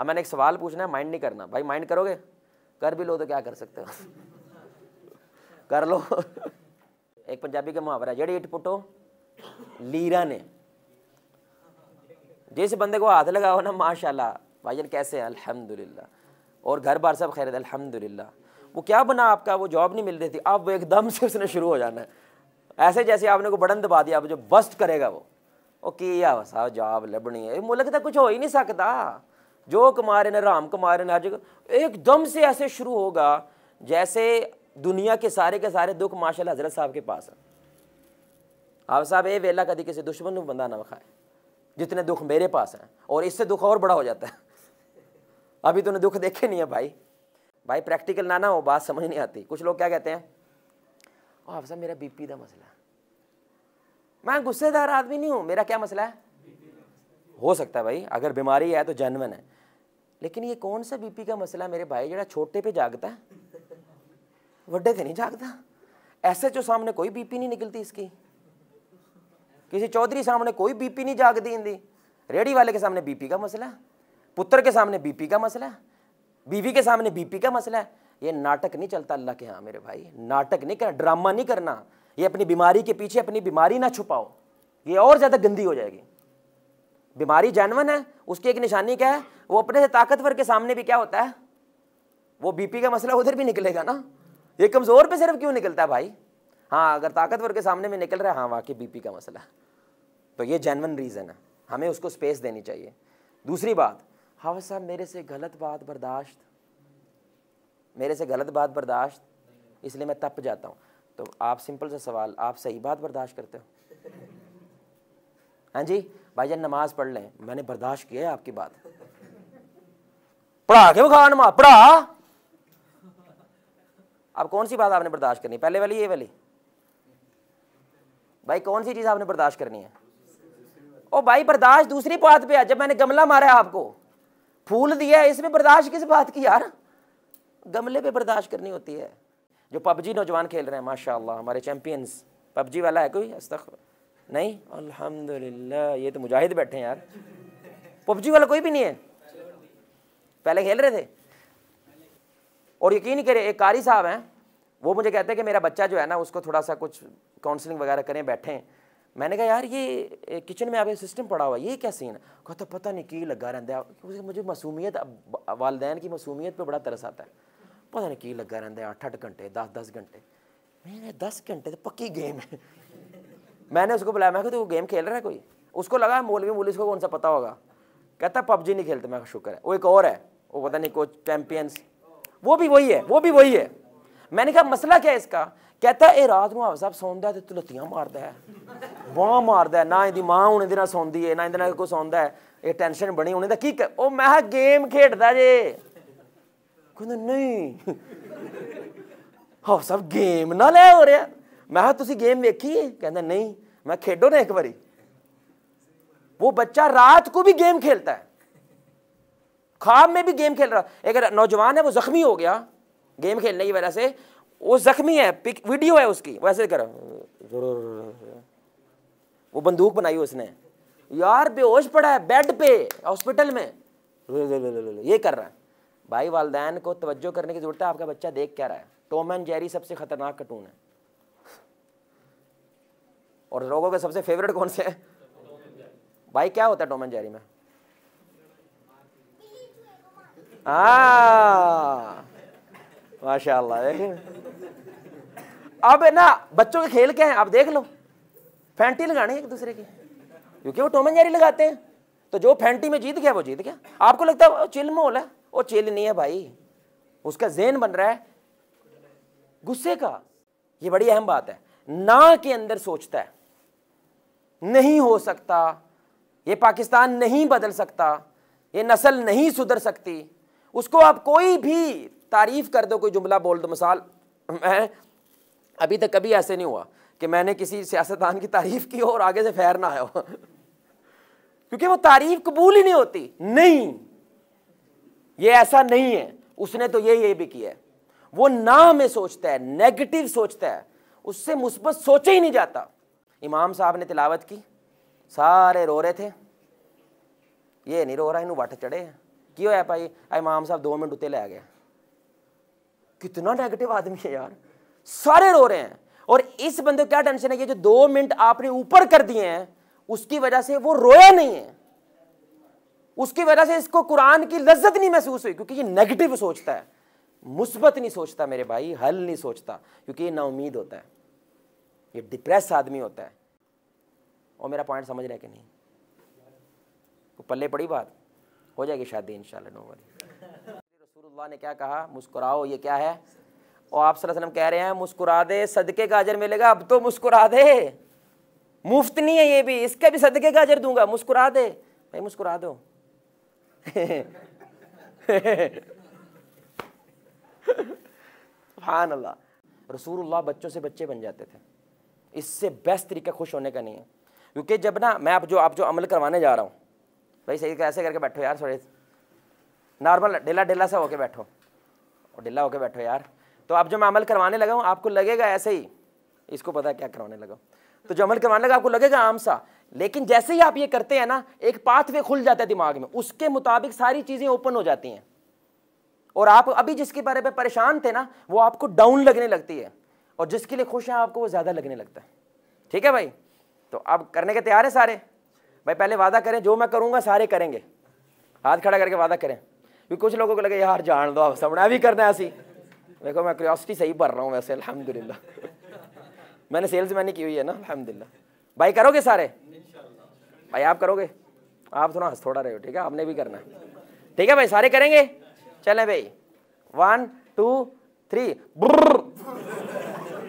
अब मैंने एक सवाल पूछना है माइंड नहीं करना भाई माइंड करोगे कर भी लो तो क्या कर सकते हो कर लो एक पंजाबी का मुहावरा जड़ी इट पुटो लीरा ने जिस बंदे को हाथ लगाओ ना माशाल्लाह जान कैसे हैं अल्हम्दुलिल्लाह और घर बार सब खैर अल्हम्दुलिल्लाह वो क्या बना आपका वो जॉब नहीं मिल रही थी अब वो एकदम से उसने शुरू हो जाना है ऐसे जैसे आपने को बटन दबा दिया अब जो बस्ट करेगा वो ओ किया साहब हाँ, जॉब लबनी है मुल्क तो कुछ हो ही नहीं सकता जो कुमार है हैं राम कुमार रहे हर जगह एकदम से ऐसे शुरू होगा जैसे दुनिया के सारे के सारे दुख माशा हजरत साहब के पास है आप साहब ये वेला कभी किसी दुश्मन बंदा ना खाए जितने दुख मेरे पास हैं और इससे दुख और बड़ा हो जाता है अभी तूने दुख देखे नहीं है भाई भाई प्रैक्टिकल ना ना हो बात समझ नहीं आती कुछ लोग क्या कहते हैं आप साहब मेरा बीपी का मसला मैं गुस्सेदार आदमी नहीं हूँ मेरा क्या मसला है हो सकता है भाई अगर बीमारी है तो जनवन है लेकिन ये कौन सा बीपी का मसला मेरे भाई जरा छोटे पे जागता है वे तो नहीं जागता ऐसे जो सामने कोई बीपी नहीं निकलती इसकी किसी चौधरी सामने कोई बीपी नहीं जागती इनकी रेडी वाले के सामने बीपी का मसला पुत्र के सामने बीपी का मसला बीवी के सामने बीपी का मसला है ये नाटक नहीं चलता अल्लाह के यहाँ मेरे भाई नाटक नहीं करना ड्रामा नहीं करना ये अपनी बीमारी के पीछे अपनी बीमारी ना छुपाओ ये और ज़्यादा गंदी हो जाएगी बीमारी जानवन है उसकी एक निशानी क्या है वो अपने से ताकतवर के सामने भी क्या होता है वो बीपी का मसला उधर भी निकलेगा ना ये कमज़ोर पे सिर्फ क्यों निकलता है भाई हाँ अगर ताकतवर के सामने में निकल रहा है हाँ वाकई बीपी का मसला तो ये जेनवन रीज़न है हमें उसको स्पेस देनी चाहिए दूसरी बात हाँ साहब मेरे से गलत बात बर्दाश्त मेरे से गलत बात बर्दाश्त इसलिए मैं तप जाता हूँ तो आप सिंपल सा सवाल आप सही बात बर्दाश्त करते हो हाँ जी भाई जान नमाज़ पढ़ लें मैंने बर्दाश्त किया है आपकी बात पढ़ा के खा नमा पढ़ा अब कौन सी बात आपने बर्दाश्त करनी पहले वाली ये वाली भाई कौन सी चीज़ आपने बर्दाश्त करनी है ओ भाई बर्दाश्त दूसरी बात पे है जब मैंने गमला मारा है आपको फूल दिया है इसमें बर्दाश्त किस बात की यार गमले पे बर्दाश्त करनी होती है जो पबजी नौजवान खेल रहे हैं माशाल्लाह हमारे चैंपियंस पबजी वाला है कोई अस्तख नहीं अल्हम्दुलिल्लाह ये तो मुजाहिद बैठे हैं यार पबजी वाला कोई भी नहीं है पहले खेल रहे थे और यकीन करे एक कारी साहब हैं वो मुझे कहते हैं कि मेरा बच्चा जो है ना उसको थोड़ा सा कुछ काउंसलिंग वगैरह करें बैठे मैंने कहा यार ये किचन में आप सिस्टम पड़ा हुआ ये क्या सीन है कहता तो पता नहीं की लगा रहता है मुझे मसूमियत वालदेन की मसूमियत पर बड़ा तरस आता है पता नहीं की लगा रहा है अठ अठ घंटे दस दस घंटे मैंने दस घंटे तो पक्की गेम है मैंने उसको बुलाया मैं तू गेम खेल रहा है कोई उसको लगा मोलवी मोलिस को कौन सा पता होगा कहता पबजी नहीं खेलते मैं शुक्र है वो एक और है वो पता नहीं कोच चैंपियंस वो भी वही है वो भी वही है मैंने कहा मसला क्या है इसका ਕਹਿੰਦਾ ਇਹ ਰਾਤ ਨੂੰ ਹਾਫ ਸਾਹਿਬ ਸੌਂਦਾ ਤੇ ਤੁਲਤੀਆਂ ਮਾਰਦਾ ਹੈ ਬਾਹ ਮਾਰਦਾ ਨਾ ਇਹਦੀ ਮਾਂ ਹੁਣ ਇਹਦੇ ਨਾਲ ਸੌਂਦੀ ਏ ਨਾ ਇਹਦੇ ਨਾਲ ਕੋਈ ਸੌਂਦਾ ਹੈ ਇਹ ਟੈਨਸ਼ਨ ਬਣੀ ਹੁਣ ਇਹਦਾ ਕੀ ਉਹ ਮੈਂ ਕਿਹਾ ਗੇਮ ਖੇਡਦਾ ਜੇ ਕਹਿੰਦਾ ਨਹੀਂ ਹਾਫ ਸਾਹਿਬ ਗੇਮ ਨਾ ਲੈ ਹੋ ਰਿਹਾ ਮੈਂ ਕਿਹਾ ਤੁਸੀਂ ਗੇਮ ਵੇਖੀ ਹੈ ਕਹਿੰਦਾ ਨਹੀਂ ਮੈਂ ਖੇਡੋ ਨਾ ਇੱਕ ਵਾਰੀ ਉਹ ਬੱਚਾ ਰਾਤ को भी गेम खेलता है ख्वाब में भी गेम खेल रहा एक नौजवान है वो ज़ख्मी हो गया गेम खेलने की वजह से वो ज़ख्मी है पिक वीडियो है उसकी वैसे कर वो बंदूक बनाई उसने यार बेहोश पड़ा है बेड पे हॉस्पिटल में ये कर रहा है भाई वालदेन को तवज्जो करने की ज़रूरत है आपका बच्चा देख क्या रहा है टोम एंड जेरी सबसे ख़तरनाक कटून है और लोगों के सबसे फेवरेट कौन से है भाई क्या होता है टोम एंड जेरी में हाँ माशा अब ना बच्चों के खेल के हैं आप देख लो फैंटी लगाने एक दूसरे की क्योंकि वो टोमन जारी लगाते हैं तो जो फैंटी में जीत गया वो जीत गया आपको लगता है चिल मोल है वो चिल नहीं है भाई उसका जेन बन रहा है गुस्से का ये बड़ी अहम बात है ना के अंदर सोचता है नहीं हो सकता ये पाकिस्तान नहीं बदल सकता ये नस्ल नहीं सुधर सकती उसको आप कोई भी तारीफ कर दो कोई जुमला बोल दो मिसाल मैं अभी तक कभी ऐसे नहीं हुआ कि मैंने किसी सियासतदान की तारीफ की हो और आगे से फैर ना आया हो क्योंकि वो तारीफ कबूल ही नहीं होती नहीं ये ऐसा नहीं है उसने तो ये ये भी किया है वो ना में सोचता है नेगेटिव सोचता है उससे मुस्बत सोचा ही नहीं जाता इमाम साहब ने तिलावत की सारे रो रहे थे ये नहीं रो रहा इन वट चढ़े हैं ਕੀ ਹੋਇਆ ਭਾਈ ਇਮਾਮ साहब दो मिनट उत्ते लै गए कितना नेगेटिव आदमी है यार सारे रो रहे हैं और इस बंदे को क्या टेंशन है कि जो दो मिनट आपने ऊपर कर दिए हैं उसकी वजह से वो रोया नहीं है उसकी वजह से इसको कुरान की लज्जत नहीं महसूस हुई क्योंकि ये नेगेटिव सोचता है मुस्बत नहीं सोचता मेरे भाई हल नहीं सोचता क्योंकि ये नाउमीद होता है ये डिप्रेस आदमी होता है और मेरा पॉइंट समझ रहा है कि नहीं तो पल्ले पड़ी बात हो जाएगी शादी इन शाला रसूलुल्लाह ने क्या कहा मुस्कुराओ ये क्या है और आप वसल्लम कह रहे हैं मुस्कुरा दे सदके का अजर मिलेगा अब तो मुस्कुरा दे मुफ्त नहीं है ये भी इसका भी सदके का अजर दूंगा मुस्कुरा दे भाई मुस्कुरा दो सुबहान अल्लाह रसूलुल्लाह बच्चों से बच्चे बन जाते थे इससे बेस्ट तरीका खुश होने का नहीं है क्योंकि जब ना मैं आप जो आप जो अमल करवाने जा रहा हूँ भाई सही ऐसे करके बैठो यार थोड़े नॉर्मल ढीला ढीला सा होके बैठो और ढीला होके बैठो यार तो अब जो मैं अमल करवाने लगा हूँ आपको लगेगा ऐसे ही इसको पता है क्या करवाने लगा तो जो अमल करवाने लगा आपको लगेगा आम सा लेकिन जैसे ही आप ये करते हैं ना एक पाथवे खुल जाता है दिमाग में उसके मुताबिक सारी चीज़ें ओपन हो जाती हैं और आप अभी जिसके बारे में परेशान थे ना वो आपको डाउन लगने लगती है और जिसके लिए खुश हैं आपको वो ज़्यादा लगने लगता है ठीक है भाई तो आप करने के तैयार हैं सारे भाई पहले वादा करें जो मैं करूँगा सारे करेंगे हाथ खड़ा करके वादा करें क्योंकि कुछ लोगों को लगे यार जान दो आप सबना भी करना है ऐसी देखो मैं क्रियोसिटी सही भर रहा हूँ वैसे अलहमदिल्ला मैंने सेल्स मैंने की हुई है ना अलहमदिल्ला भाई करोगे सारे भाई आप करोगे आप थोड़ा हंस थोड़ा रहे हो ठीक है आपने भी करना है ठीक है भाई सारे करेंगे चले भाई वन टू थ्री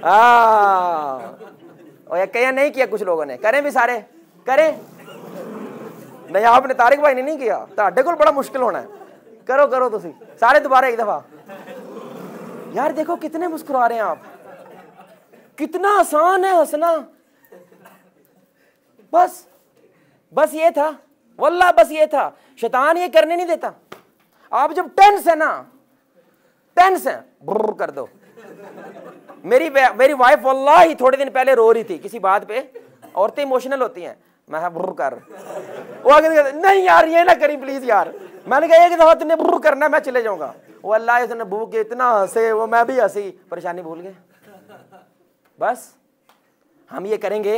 आ और कहीं नहीं किया कुछ लोगों ने करें भी सारे करें नहीं आपने तारिक भाई ने नहीं किया ਤੁਹਾਡੇ को बड़ा मुश्किल होना है करो करो तुम सारे दोबारा एक दफा यार देखो कितने मुस्कुरा रहे हैं आप कितना आसान है हंसना बस बस ये था वल्ला बस ये था शैतान ये करने नहीं देता आप जब टेंस है ना टेंस है ब्र कर दो मेरी मेरी वाइफ वल्ला ही थोड़े दिन पहले रो रही थी किसी बात पे औरतें इमोशनल होती हैं मैं बुर कर वो आगे कहते नहीं यार ये ना करी प्लीज़ यार मैंने कहा एक दफ़ा तुमने बुर करना मैं चले जाऊंगा वो अल्लाह इसने भूख के इतना हंसे वो मैं भी हंसी परेशानी भूल गए बस हम ये करेंगे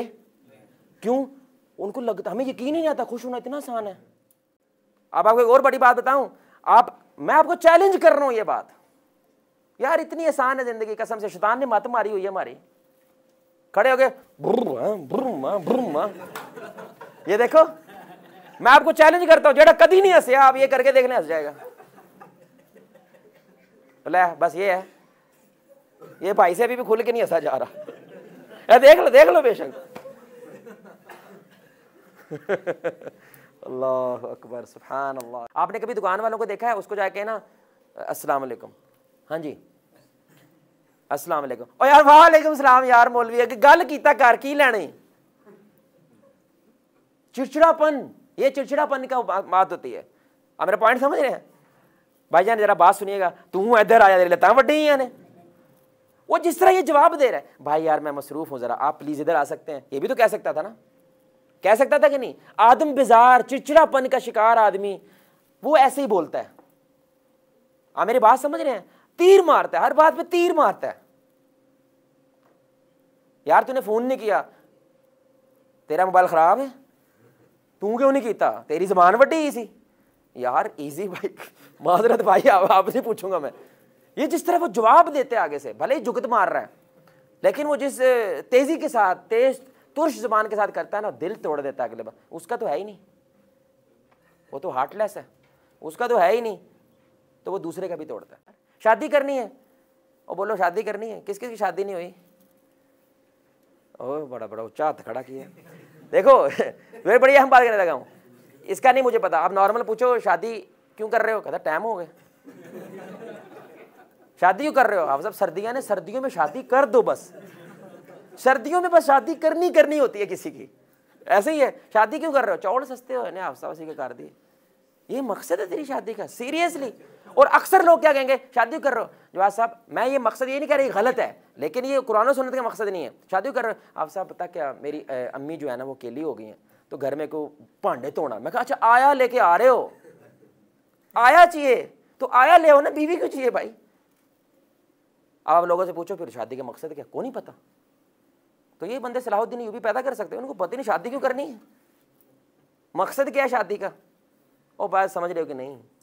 क्यों उनको लगता हमें यकीन ही नहीं आता खुश होना इतना आसान है अब आपको एक और बड़ी बात बताऊं आप मैं आपको चैलेंज कर रहा हूं ये बात यार इतनी आसान है जिंदगी कसम से शैतान ने मत मारी हुई है हमारी खड़े हो गए ये देखो मैं आपको चैलेंज करता हूं जेड़ा कभी नहीं हंसे आप ये करके देखने हंस जाएगा बोला तो बस ये है ये भाई से अभी भी खुल के नहीं हंसा जा रहा है देख लो देख लो बेशक अल्लाह अकबर सुबहान अल्लाह आपने कभी दुकान वालों को देखा है उसको जाके ना अस्सलाम वालेकुम हाँ जी अस्सलाम वालेकुम ओ यार वालेकुम सलाम यार मौलवी गल कीता कर की लैनी चिड़चिड़ापन ये चिड़चिड़ापन का बात होती है आप मेरा पॉइंट समझ रहे हैं भाई जान जरा बात सुनिएगा तू इधर आया तेरी लेता बड्डी ही वो जिस तरह ये जवाब दे रहा है भाई यार मैं मसरूफ हूँ जरा आप प्लीज़ इधर आ सकते हैं ये भी तो कह सकता था ना कह सकता था कि नहीं आदम बिजार चिड़चिड़ापन का शिकार आदमी वो ऐसे ही बोलता है आप मेरी बात समझ रहे हैं तीर मारता है हर बात पे तीर मारता है यार तूने फोन नहीं किया तेरा मोबाइल खराब है तू क्यों नहीं किया तेरी जबान वड्डी ईजी यार इजी भाई माजरत भाई आप नहीं पूछूंगा मैं ये जिस तरह वो जवाब देते आगे से भले ही जुगत मार रहा है लेकिन वो जिस तेज़ी के साथ तेज तुर्श जबान के साथ करता है ना दिल तोड़ देता है अगले बार उसका तो है ही नहीं वो तो हार्टलेस है उसका तो है ही नहीं तो वो दूसरे का भी तोड़ता है शादी करनी है और बोलो शादी करनी है किस किस की शादी नहीं हुई ओह बड़ा बड़ा उच्चा हाथ खड़ा किया देखो वेरी बढ़िया हम बात करने लगा हूँ इसका नहीं मुझे पता आप नॉर्मल पूछो शादी क्यों कर रहे हो कहता टाइम हो गया शादी क्यों कर रहे हो आप सब सर्दियाँ ने सर्दियों में शादी कर दो बस सर्दियों में बस शादी करनी करनी होती है किसी की ऐसे ही है शादी क्यों कर रहे हो चौल सस्ते हो ना उसी के कर दिए ये मकसद है तेरी शादी का सीरियसली और अक्सर लोग क्या कहेंगे शादी कर रहे हो जवाब साहब मैं ये मकसद ये नहीं कह रही गलत है लेकिन ये कुरान सुनत का मकसद नहीं है शादी कर आप साहब पता क्या मेरी अम्मी जो है ना वो अकेली हो गई हैं तो घर में को भांडे धोना मैं कहा अच्छा आया लेके आ रहे हो आया चाहिए तो आया ले हो ना बीवी क्यों चाहिए भाई आप लोगों से पूछो फिर शादी का मकसद क्या को नहीं पता तो ये बंदे सलाहुद्दीन यूपी पैदा कर सकते हैं उनको पता नहीं शादी क्यों करनी है मकसद क्या है शादी का और बात समझ रहे हो कि नहीं